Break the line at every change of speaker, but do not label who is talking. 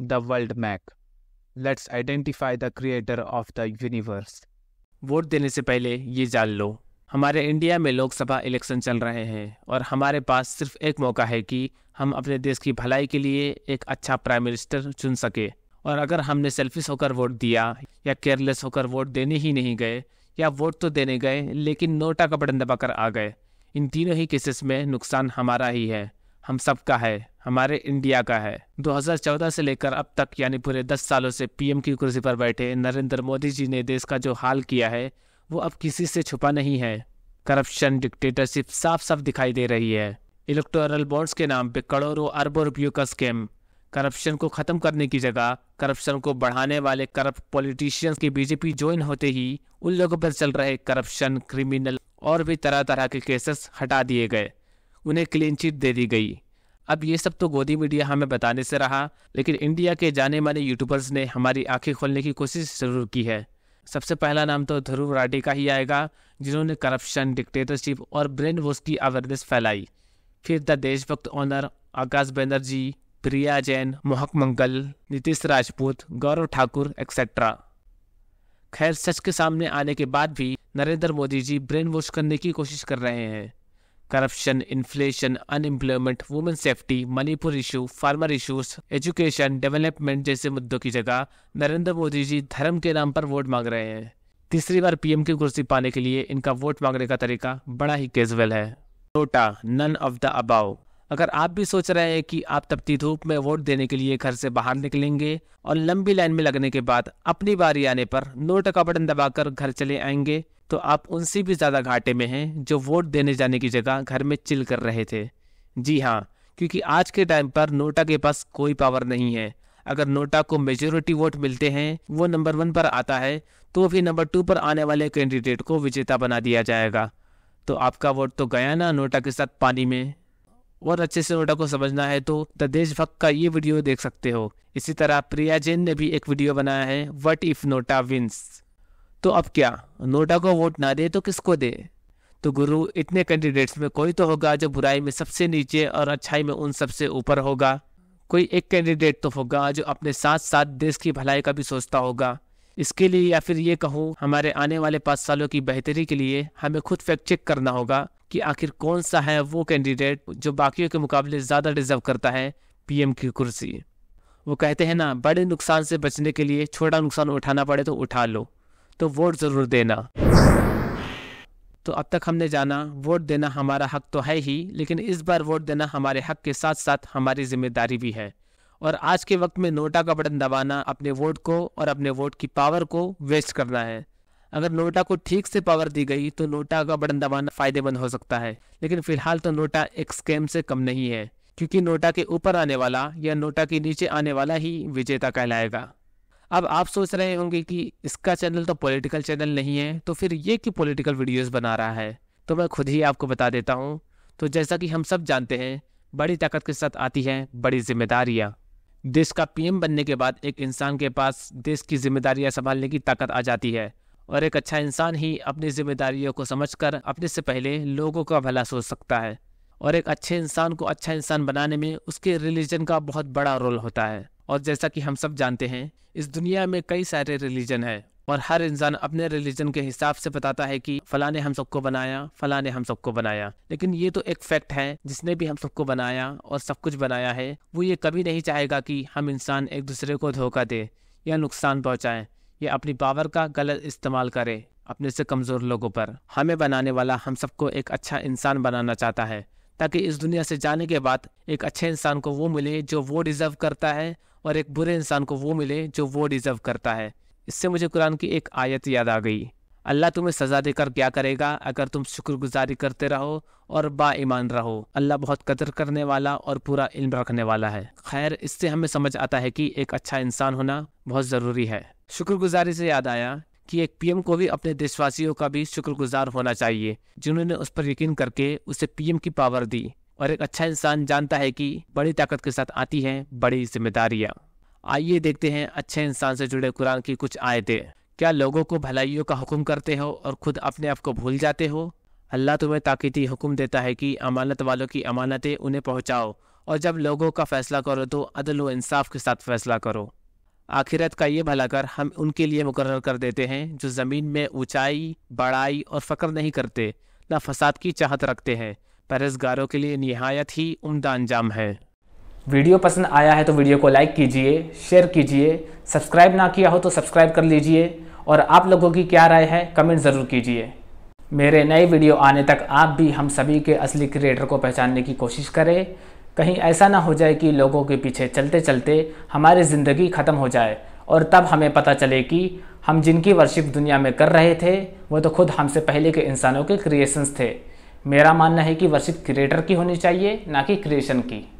the world mac let's identify the creator of the universe vote देने से पहले ये जान लो हमारे इंडिया में लोकसभा इलेक्शन चल रहे हैं और हमारे पास सिर्फ एक मौका है कि हम अपने देश की भलाई के लिए एक अच्छा प्राइम मिनिस्टर चुन सके और अगर हमने सेल्फिश होकर वोट दिया या केयरलेस होकर वोट देने ही नहीं गए या वोट तो देने गए लेकिन नोटा का बटन दबाकर आ गए इन तीनों ही केसेस में नुकसान हमारा ही है हम सब का है हमारे इंडिया का है 2014 से लेकर अब तक यानी पूरे 10 सालों से पीएम की कुर्सी पर बैठे नरेंद्र मोदी जी ने देश का जो हाल किया है वो अब किसी से छुपा नहीं है करप्शन डिक्टेटरशिप साफ साफ दिखाई दे रही है इलेक्टोरल बॉन्ड्स के नाम पे करोड़ों अरबों रुपयों का स्कैम करप्शन को ख़त्म करने की जगह करप्शन को बढ़ाने वाले करप्ट पॉलिटिशियंस की बीजेपी ज्वाइन होते ही उन लोगों पर चल रहे करप्शन क्रिमिनल और भी तरह तरह के केसेस हटा दिए गए उन्हें क्लीन चिट दे दी गई अब ये सब तो गोदी मीडिया हमें बताने से रहा लेकिन इंडिया के जाने माने यूट्यूबर्स ने हमारी आंखें खोलने की कोशिश जरूर की है सबसे पहला नाम तो ध्रुव राठी का ही आएगा जिन्होंने करप्शन डिक्टेटरशिप और ब्रेन वॉश की अवेयरनेस फैलाई फिर the Deshbhakt owner Akash Banerjee Priya Jain Mohak Mangal Nitish Rajput Gaurav Thakur etcetera खैर सच के सामने आने के बाद भी नरेंद्र मोदी जी ब्रेन वॉश करने की कोशिश कर रहे हैं corruption inflation unemployment women safety Manipur issue farmer issues education development जैसे मुद्दों की जगह नरेंद्र मोदी जी धर्म के नाम पर वोट मांग रहे हैं तीसरी बार पीएम की कुर्सी पाने के लिए इनका वोट मांगने का तरीका बड़ा ही केजुअल है NOTA none of the above अगर आप भी सोच रहे हैं कि आप तपती धूप में वोट देने के लिए घर से बाहर निकलेंगे और लंबी लाइन में लगने के बाद अपनी बारी आने पर नोट का बटन दबाकर घर चले आएंगे तो आप उनसे भी ज़्यादा घाटे में हैं जो वोट देने जाने की जगह घर में चिल कर रहे थे जी हाँ क्योंकि आज के टाइम पर नोटा के पास कोई पावर नहीं है अगर नोटा को मेजोरिटी वोट मिलते हैं वो नंबर वन पर आता है तो भी नंबर टू पर आने वाले कैंडिडेट को विजेता बना दिया जाएगा तो आपका वोट तो गया ना नोटा के साथ पानी में और अच्छे से नोटा को समझना है तो द देश भक्त का ये वीडियो देख सकते हो इसी तरह प्रिया जैन ने भी एक वीडियो बनाया है वट इफ नोटा विंस तो अब क्या नोटा को वोट ना दे तो किसको दे तो गुरु इतने कैंडिडेट्स में कोई तो होगा जो बुराई में सबसे नीचे और अच्छाई में उन सबसे ऊपर होगा कोई एक कैंडिडेट तो होगा जो अपने साथ साथ देश की भलाई का भी सोचता होगा इसके लिए या फिर ये कहूँ हमारे आने वाले पाँच सालों की बेहतरी के लिए हमें खुद फैक्ट चेक करना होगा कि आखिर कौन सा है वो कैंडिडेट जो बाकियों के मुकाबले ज़्यादा डिजर्व करता है पीएम की कुर्सी वो कहते हैं ना बड़े नुकसान से बचने के लिए छोटा नुकसान उठाना पड़े तो उठा लो तो वोट ज़रूर देना तो अब तक हमने जाना वोट देना हमारा हक तो है ही लेकिन इस बार वोट देना हमारे हक के साथ साथ हमारी जिम्मेदारी भी है और आज के वक्त में नोटा का बटन दबाना अपने वोट को और अपने वोट की पावर को वेस्ट करना है अगर नोटा को ठीक से पावर दी गई तो नोटा का बटन दबाना फायदेमंद हो सकता है लेकिन फिलहाल तो नोटा एक स्कैम से कम नहीं है क्योंकि नोटा के ऊपर आने वाला या नोटा के नीचे आने वाला ही विजेता कहलाएगा अब आप सोच रहे होंगे कि इसका चैनल तो पॉलिटिकल चैनल नहीं है तो फिर ये क्यों पॉलिटिकल वीडियोस बना रहा है तो मैं खुद ही आपको बता देता हूँ तो जैसा कि हम सब जानते हैं बड़ी ताकत के साथ आती है बड़ी जिम्मेदारियाँ देश का पीएम बनने के बाद एक इंसान के पास देश की जिम्मेदारियां संभालने की ताकत आ जाती है और एक अच्छा इंसान ही अपनी जिम्मेदारियों को समझकर अपने से पहले लोगों का भला सोच सकता है और एक अच्छे इंसान को अच्छा इंसान बनाने में उसके रिलीजन का बहुत बड़ा रोल होता है और जैसा कि हम सब जानते हैं इस दुनिया में कई सारे रिलीजन है और हर इंसान अपने रिलीजन के हिसाब से बताता है कि फला ने हम सबको बनाया फला ने हम सबको बनाया लेकिन ये तो एक फैक्ट है जिसने भी हम सबको बनाया और सब कुछ बनाया है वो ये कभी नहीं चाहेगा कि हम इंसान एक दूसरे को धोखा दे या नुकसान पहुँचाएँ या अपनी पावर का गलत इस्तेमाल करे अपने से कमज़ोर लोगों पर हमें बनाने वाला हम सबको एक अच्छा इंसान बनाना चाहता है ताकि इस दुनिया से जाने के बाद एक अच्छे इंसान को वो मिले जो वो डिज़र्व करता है और एक बुरे इंसान को वो मिले जो वो डिज़र्व करता है इससे मुझे कुरान की एक आयत याद आ गई अल्लाह तुम्हें सज़ा देकर क्या करेगा अगर तुम शुक्रगुजारी करते रहो और बा ईमान रहो अल्लाह बहुत कदर करने वाला और पूरा इल्म रखने वाला है खैर इससे हमें समझ आता है कि एक अच्छा इंसान होना बहुत ज़रूरी है शुक्रगुजारी से याद आया कि एक पीएम को भी अपने देशवासियों का भी शुक्रगुजार होना चाहिए जिन्होंने उस पर यकीन करके उसे पीएम की पावर दी और एक अच्छा इंसान जानता है कि बड़ी ताकत के साथ आती है बड़ी जिम्मेदारियाँ आइए देखते हैं अच्छे इंसान से जुड़े कुरान की कुछ आयतें क्या लोगों को भलाइयों का हुक्म करते हो और खुद अपने आप को भूल जाते हो अल्लाह तुम्हें ताकती हुक्म देता है कि अमानत वालों की अमानतें उन्हें पहुँचाओ और जब लोगों का फ़ैसला करो तो अदल व इंसाफ के साथ फ़ैसला करो आखिरत का ये भला कर हम उनके लिए मुकर कर देते हैं जो ज़मीन में ऊंचाई, बड़ाई और फ़क्र नहीं करते ना फसाद की चाहत रखते हैं परहेजगारों के लिए नहायत ही उमदा अंजाम है वीडियो पसंद आया है तो वीडियो को लाइक कीजिए शेयर कीजिए सब्सक्राइब ना किया हो तो सब्सक्राइब कर लीजिए और आप लोगों की क्या राय है कमेंट ज़रूर कीजिए मेरे नए वीडियो आने तक आप भी हम सभी के असली क्रिएटर को पहचानने की कोशिश करें कहीं ऐसा ना हो जाए कि लोगों के पीछे चलते चलते हमारी ज़िंदगी ख़त्म हो जाए और तब हमें पता चले कि हम जिनकी वर्शिप दुनिया में कर रहे थे वो तो खुद हमसे पहले के इंसानों के क्रिएशंस थे मेरा मानना है कि वर्शिप क्रिएटर की होनी चाहिए ना कि क्रिएशन की